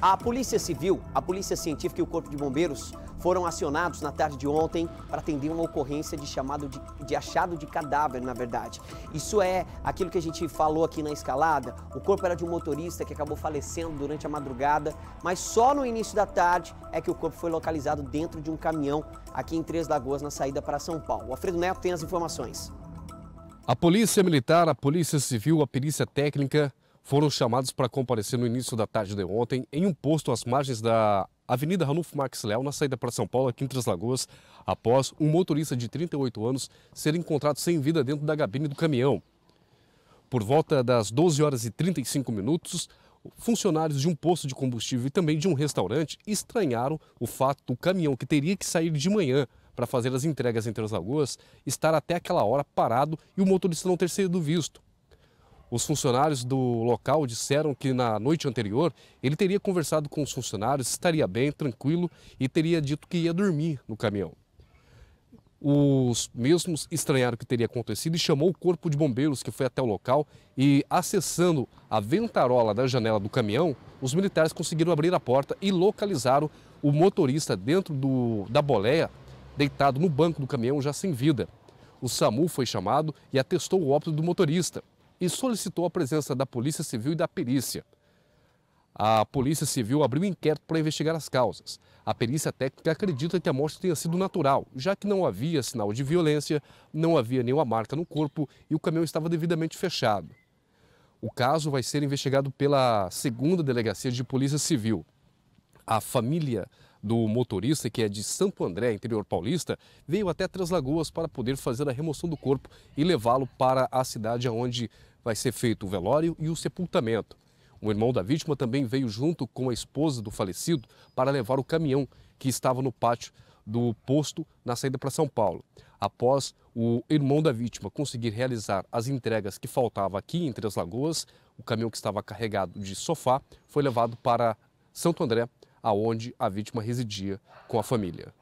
A Polícia Civil, a Polícia Científica e o Corpo de Bombeiros foram acionados na tarde de ontem para atender uma ocorrência de chamado de, de, achado de cadáver, na verdade. Isso é aquilo que a gente falou aqui na escalada. O corpo era de um motorista que acabou falecendo durante a madrugada, mas só no início da tarde é que o corpo foi localizado dentro de um caminhão aqui em Três Lagoas, na saída para São Paulo. O Alfredo Neto tem as informações. A Polícia Militar, a Polícia Civil, a Perícia Técnica foram chamados para comparecer no início da tarde de ontem em um posto às margens da Avenida Ranulfo Max Leal, na saída para São Paulo, aqui em Três Lagoas, após um motorista de 38 anos ser encontrado sem vida dentro da gabine do caminhão. Por volta das 12 horas e 35 minutos, funcionários de um posto de combustível e também de um restaurante estranharam o fato do caminhão que teria que sair de manhã para fazer as entregas em Três lagoas estar até aquela hora parado e o motorista não ter sido visto. Os funcionários do local disseram que na noite anterior ele teria conversado com os funcionários, estaria bem, tranquilo e teria dito que ia dormir no caminhão. Os mesmos estranharam o que teria acontecido e chamou o corpo de bombeiros que foi até o local e acessando a ventarola da janela do caminhão, os militares conseguiram abrir a porta e localizaram o motorista dentro do, da boleia, deitado no banco do caminhão já sem vida. O SAMU foi chamado e atestou o óbito do motorista e solicitou a presença da Polícia Civil e da perícia. A Polícia Civil abriu um inquérito para investigar as causas. A perícia técnica acredita que a morte tenha sido natural, já que não havia sinal de violência, não havia nenhuma marca no corpo e o caminhão estava devidamente fechado. O caso vai ser investigado pela segunda delegacia de Polícia Civil. A família do motorista, que é de Santo André, interior paulista, veio até Três Lagoas para poder fazer a remoção do corpo e levá-lo para a cidade onde vai ser feito o velório e o sepultamento. O irmão da vítima também veio junto com a esposa do falecido para levar o caminhão que estava no pátio do posto na saída para São Paulo. Após o irmão da vítima conseguir realizar as entregas que faltava aqui em Três Lagoas, o caminhão que estava carregado de sofá foi levado para Santo André aonde a vítima residia com a família.